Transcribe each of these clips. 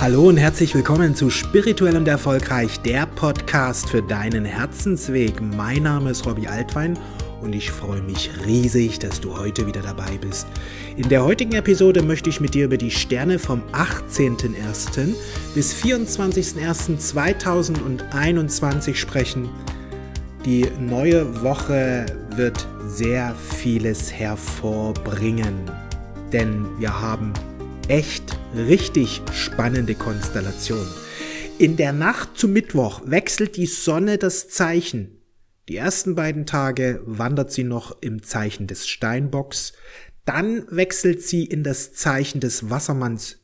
Hallo und herzlich willkommen zu Spirituell und Erfolgreich, der Podcast für deinen Herzensweg. Mein Name ist Robbie Altwein und ich freue mich riesig, dass du heute wieder dabei bist. In der heutigen Episode möchte ich mit dir über die Sterne vom 18.01. bis 24.01.2021 sprechen. Die neue Woche wird sehr vieles hervorbringen, denn wir haben echt richtig spannende Konstellation. In der Nacht zum Mittwoch wechselt die Sonne das Zeichen. Die ersten beiden Tage wandert sie noch im Zeichen des Steinbocks, dann wechselt sie in das Zeichen des Wassermanns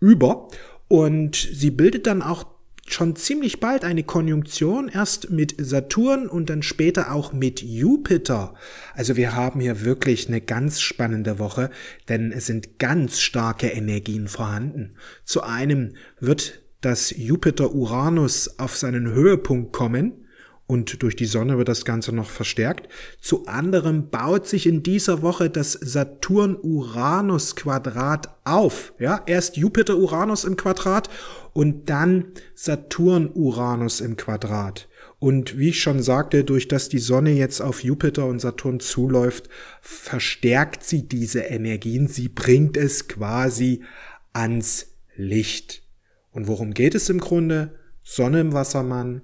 über und sie bildet dann auch schon ziemlich bald eine Konjunktion, erst mit Saturn und dann später auch mit Jupiter. Also wir haben hier wirklich eine ganz spannende Woche, denn es sind ganz starke Energien vorhanden. Zu einem wird das Jupiter-Uranus auf seinen Höhepunkt kommen, und durch die Sonne wird das Ganze noch verstärkt. Zu anderem baut sich in dieser Woche das Saturn-Uranus-Quadrat auf. Ja, erst Jupiter-Uranus im Quadrat und dann Saturn-Uranus im Quadrat. Und wie ich schon sagte, durch das die Sonne jetzt auf Jupiter und Saturn zuläuft, verstärkt sie diese Energien. Sie bringt es quasi ans Licht. Und worum geht es im Grunde? Sonne im Wassermann,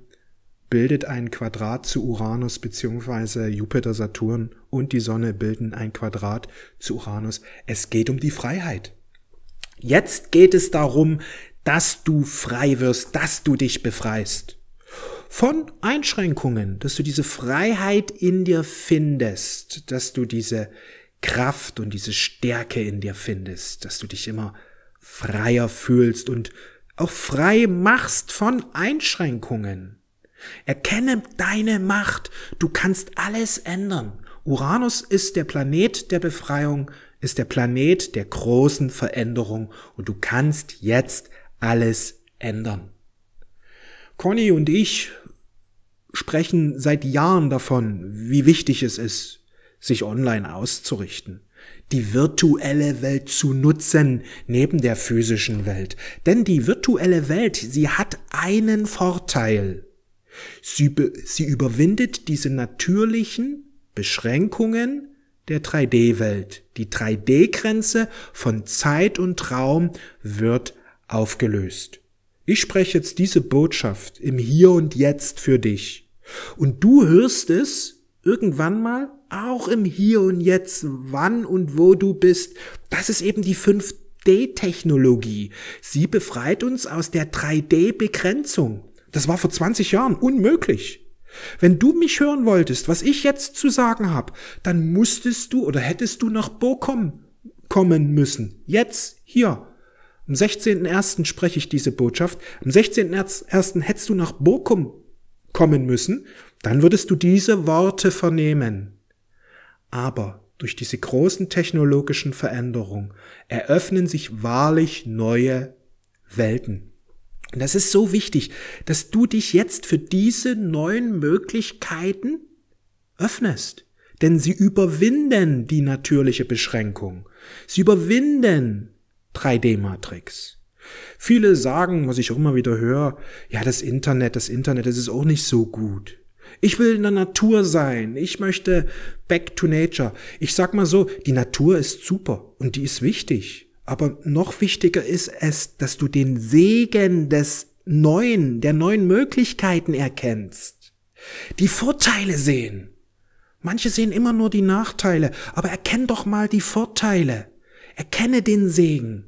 bildet ein Quadrat zu Uranus bzw. Jupiter, Saturn und die Sonne bilden ein Quadrat zu Uranus. Es geht um die Freiheit. Jetzt geht es darum, dass du frei wirst, dass du dich befreist von Einschränkungen, dass du diese Freiheit in dir findest, dass du diese Kraft und diese Stärke in dir findest, dass du dich immer freier fühlst und auch frei machst von Einschränkungen. Erkenne deine Macht. Du kannst alles ändern. Uranus ist der Planet der Befreiung, ist der Planet der großen Veränderung und du kannst jetzt alles ändern. Conny und ich sprechen seit Jahren davon, wie wichtig es ist, sich online auszurichten die virtuelle Welt zu nutzen neben der physischen Welt. Denn die virtuelle Welt, sie hat einen Vorteil. Sie, sie überwindet diese natürlichen Beschränkungen der 3D-Welt. Die 3D-Grenze von Zeit und Raum wird aufgelöst. Ich spreche jetzt diese Botschaft im Hier und Jetzt für dich. Und du hörst es irgendwann mal auch im Hier und Jetzt, wann und wo du bist. Das ist eben die 5D-Technologie. Sie befreit uns aus der 3D-Begrenzung. Das war vor 20 Jahren unmöglich. Wenn du mich hören wolltest, was ich jetzt zu sagen habe, dann musstest du oder hättest du nach Bochum kommen müssen. Jetzt, hier. Am 16.01. spreche ich diese Botschaft. Am 16.01. hättest du nach Bochum kommen müssen. Dann würdest du diese Worte vernehmen. Aber durch diese großen technologischen Veränderungen eröffnen sich wahrlich neue Welten. Und das ist so wichtig, dass du dich jetzt für diese neuen Möglichkeiten öffnest. Denn sie überwinden die natürliche Beschränkung. Sie überwinden 3D-Matrix. Viele sagen, was ich auch immer wieder höre, ja, das Internet, das Internet, das ist auch nicht so gut. Ich will in der Natur sein. Ich möchte back to nature. Ich sag mal so, die Natur ist super und die ist wichtig. Aber noch wichtiger ist es, dass du den Segen des Neuen, der neuen Möglichkeiten erkennst. Die Vorteile sehen. Manche sehen immer nur die Nachteile, aber erkenn doch mal die Vorteile. Erkenne den Segen.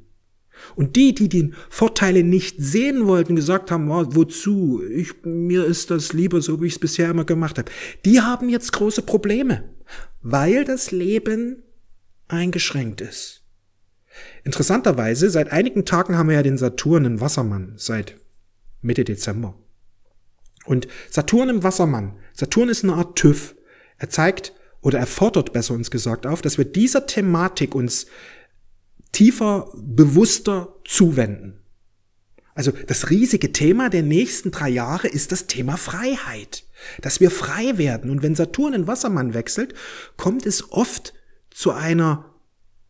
Und die, die die Vorteile nicht sehen wollten, gesagt haben, oh, wozu? Ich, mir ist das lieber so, wie ich es bisher immer gemacht habe. Die haben jetzt große Probleme, weil das Leben eingeschränkt ist. Interessanterweise, seit einigen Tagen haben wir ja den Saturn im Wassermann, seit Mitte Dezember. Und Saturn im Wassermann, Saturn ist eine Art TÜV. Er zeigt oder er fordert besser uns gesagt auf, dass wir dieser Thematik uns tiefer, bewusster zuwenden. Also das riesige Thema der nächsten drei Jahre ist das Thema Freiheit. Dass wir frei werden. Und wenn Saturn in Wassermann wechselt, kommt es oft zu einer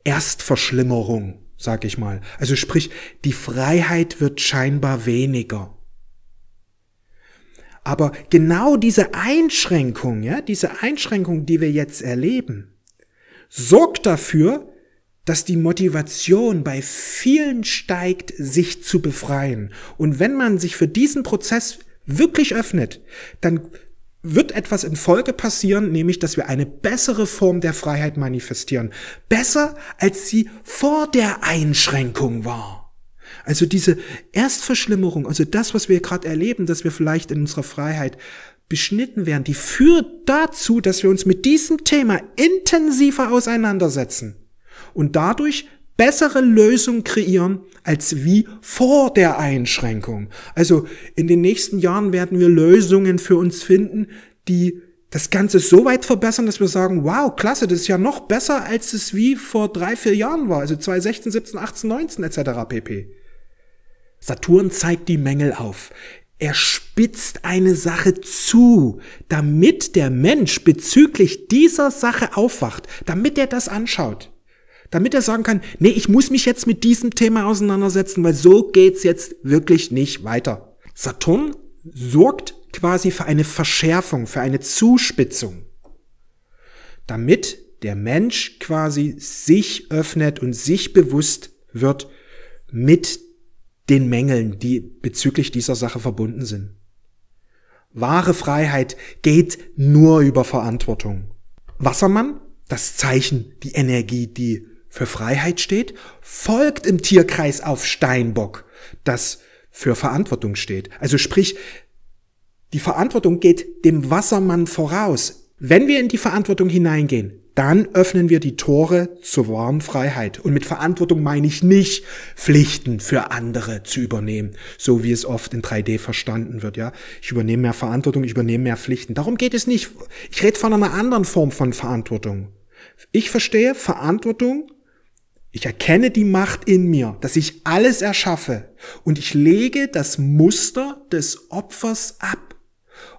Erstverschlimmerung, sag ich mal. Also sprich, die Freiheit wird scheinbar weniger. Aber genau diese Einschränkung, ja, diese Einschränkung, die wir jetzt erleben, sorgt dafür, dass die Motivation bei vielen steigt, sich zu befreien. Und wenn man sich für diesen Prozess wirklich öffnet, dann wird etwas in Folge passieren, nämlich dass wir eine bessere Form der Freiheit manifestieren. Besser, als sie vor der Einschränkung war. Also diese Erstverschlimmerung, also das, was wir gerade erleben, dass wir vielleicht in unserer Freiheit beschnitten werden, die führt dazu, dass wir uns mit diesem Thema intensiver auseinandersetzen und dadurch bessere Lösung kreieren als wie vor der Einschränkung. Also in den nächsten Jahren werden wir Lösungen für uns finden, die das Ganze so weit verbessern, dass wir sagen, wow, klasse, das ist ja noch besser, als es wie vor drei, vier Jahren war, also 2016, 17, 18, 19 etc. pp. Saturn zeigt die Mängel auf. Er spitzt eine Sache zu, damit der Mensch bezüglich dieser Sache aufwacht, damit er das anschaut damit er sagen kann, nee, ich muss mich jetzt mit diesem Thema auseinandersetzen, weil so geht's jetzt wirklich nicht weiter. Saturn sorgt quasi für eine Verschärfung, für eine Zuspitzung, damit der Mensch quasi sich öffnet und sich bewusst wird mit den Mängeln, die bezüglich dieser Sache verbunden sind. Wahre Freiheit geht nur über Verantwortung. Wassermann, das Zeichen, die Energie, die für Freiheit steht, folgt im Tierkreis auf Steinbock, das für Verantwortung steht. Also sprich, die Verantwortung geht dem Wassermann voraus. Wenn wir in die Verantwortung hineingehen, dann öffnen wir die Tore zur wahren Freiheit. Und mit Verantwortung meine ich nicht, Pflichten für andere zu übernehmen, so wie es oft in 3D verstanden wird. Ja, Ich übernehme mehr Verantwortung, ich übernehme mehr Pflichten. Darum geht es nicht. Ich rede von einer anderen Form von Verantwortung. Ich verstehe Verantwortung ich erkenne die Macht in mir, dass ich alles erschaffe und ich lege das Muster des Opfers ab.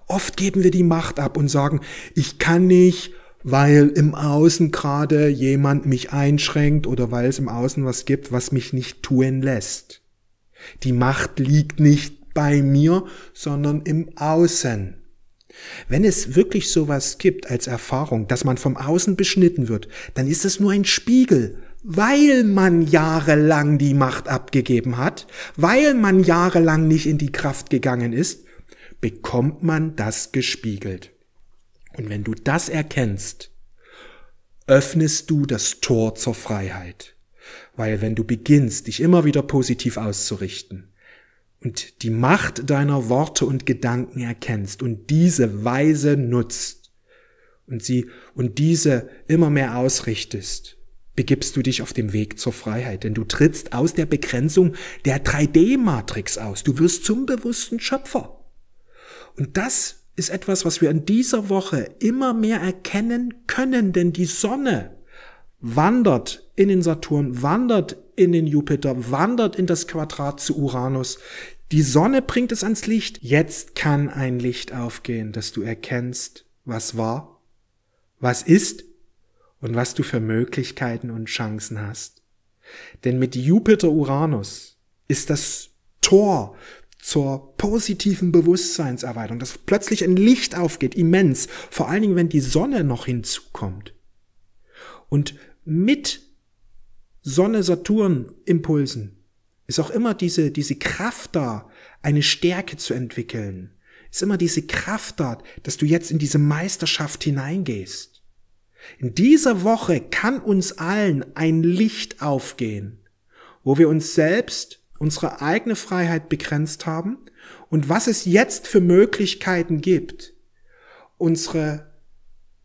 Oft geben wir die Macht ab und sagen, ich kann nicht, weil im Außen gerade jemand mich einschränkt oder weil es im Außen was gibt, was mich nicht tun lässt. Die Macht liegt nicht bei mir, sondern im Außen. Wenn es wirklich sowas gibt als Erfahrung, dass man vom Außen beschnitten wird, dann ist es nur ein Spiegel weil man jahrelang die Macht abgegeben hat, weil man jahrelang nicht in die Kraft gegangen ist, bekommt man das gespiegelt. Und wenn du das erkennst, öffnest du das Tor zur Freiheit. Weil wenn du beginnst, dich immer wieder positiv auszurichten und die Macht deiner Worte und Gedanken erkennst und diese weise nutzt und sie und diese immer mehr ausrichtest, begibst du dich auf dem Weg zur Freiheit, denn du trittst aus der Begrenzung der 3D-Matrix aus. Du wirst zum bewussten Schöpfer. Und das ist etwas, was wir in dieser Woche immer mehr erkennen können, denn die Sonne wandert in den Saturn, wandert in den Jupiter, wandert in das Quadrat zu Uranus. Die Sonne bringt es ans Licht. Jetzt kann ein Licht aufgehen, dass du erkennst, was war, was ist und was du für Möglichkeiten und Chancen hast. Denn mit Jupiter-Uranus ist das Tor zur positiven Bewusstseinserweiterung, dass plötzlich ein Licht aufgeht, immens, vor allen Dingen, wenn die Sonne noch hinzukommt. Und mit Sonne-Saturn-Impulsen ist auch immer diese, diese Kraft da, eine Stärke zu entwickeln. Ist immer diese Kraft da, dass du jetzt in diese Meisterschaft hineingehst. In dieser Woche kann uns allen ein Licht aufgehen, wo wir uns selbst, unsere eigene Freiheit begrenzt haben und was es jetzt für Möglichkeiten gibt, unsere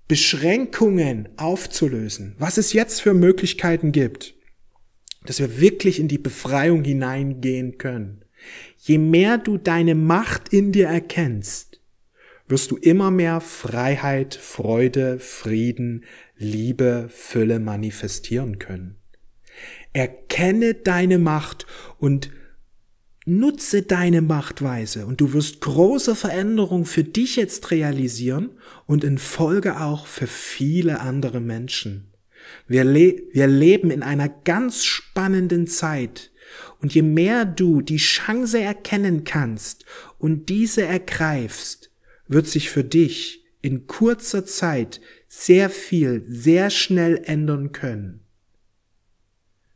Beschränkungen aufzulösen, was es jetzt für Möglichkeiten gibt, dass wir wirklich in die Befreiung hineingehen können. Je mehr du deine Macht in dir erkennst, wirst du immer mehr Freiheit, Freude, Frieden, Liebe, Fülle manifestieren können. Erkenne deine Macht und Nutze deine Machtweise und du wirst große Veränderungen für dich jetzt realisieren und in Folge auch für viele andere Menschen. Wir, le wir leben in einer ganz spannenden Zeit und je mehr du die Chance erkennen kannst und diese ergreifst, wird sich für dich in kurzer Zeit sehr viel, sehr schnell ändern können.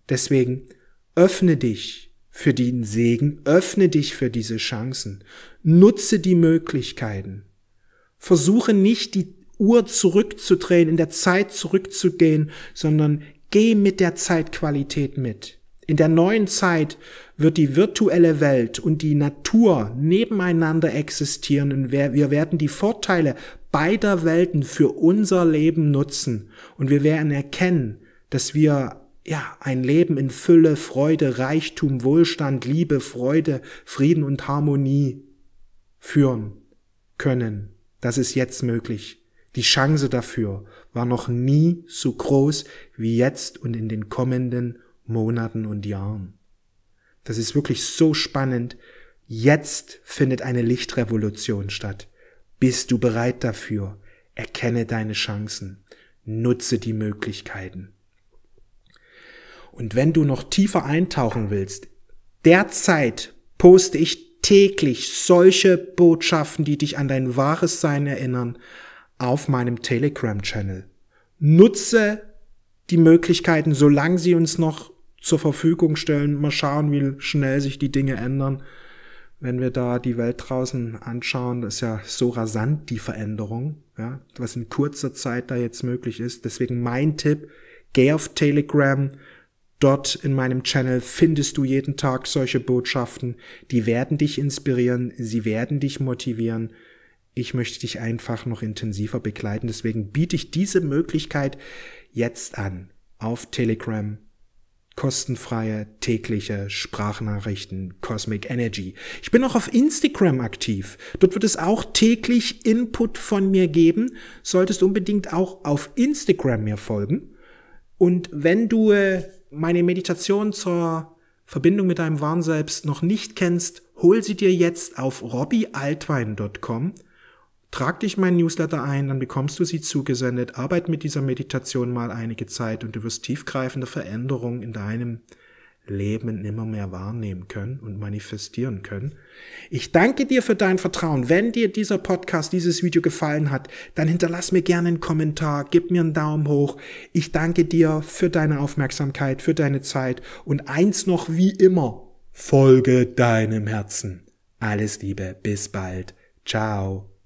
Deswegen öffne dich für den Segen, öffne dich für diese Chancen, nutze die Möglichkeiten. Versuche nicht die Uhr zurückzudrehen, in der Zeit zurückzugehen, sondern geh mit der Zeitqualität mit. In der neuen Zeit wird die virtuelle Welt und die Natur nebeneinander existieren und wir werden die Vorteile beider Welten für unser Leben nutzen und wir werden erkennen, dass wir ja, ein Leben in Fülle, Freude, Reichtum, Wohlstand, Liebe, Freude, Frieden und Harmonie führen können. Das ist jetzt möglich. Die Chance dafür war noch nie so groß wie jetzt und in den kommenden Monaten und Jahren. Das ist wirklich so spannend. Jetzt findet eine Lichtrevolution statt. Bist du bereit dafür? Erkenne deine Chancen. Nutze die Möglichkeiten. Und wenn du noch tiefer eintauchen willst, derzeit poste ich täglich solche Botschaften, die dich an dein wahres Sein erinnern, auf meinem Telegram-Channel. Nutze die Möglichkeiten, solange sie uns noch zur Verfügung stellen. Mal schauen, wie schnell sich die Dinge ändern. Wenn wir da die Welt draußen anschauen, das ist ja so rasant die Veränderung, ja, was in kurzer Zeit da jetzt möglich ist. Deswegen mein Tipp, geh auf Telegram, Dort in meinem Channel findest du jeden Tag solche Botschaften. Die werden dich inspirieren, sie werden dich motivieren. Ich möchte dich einfach noch intensiver begleiten. Deswegen biete ich diese Möglichkeit jetzt an auf Telegram kostenfreie tägliche Sprachnachrichten Cosmic Energy. Ich bin auch auf Instagram aktiv. Dort wird es auch täglich Input von mir geben. Solltest unbedingt auch auf Instagram mir folgen. Und wenn du äh, meine Meditation zur Verbindung mit deinem wahren Selbst noch nicht kennst, hol sie dir jetzt auf robbyaltwein.com Trag dich mein Newsletter ein, dann bekommst du sie zugesendet. Arbeit mit dieser Meditation mal einige Zeit und du wirst tiefgreifende Veränderungen in deinem Leben immer mehr wahrnehmen können und manifestieren können. Ich danke dir für dein Vertrauen. Wenn dir dieser Podcast, dieses Video gefallen hat, dann hinterlass mir gerne einen Kommentar, gib mir einen Daumen hoch. Ich danke dir für deine Aufmerksamkeit, für deine Zeit und eins noch wie immer, folge deinem Herzen. Alles Liebe, bis bald. Ciao.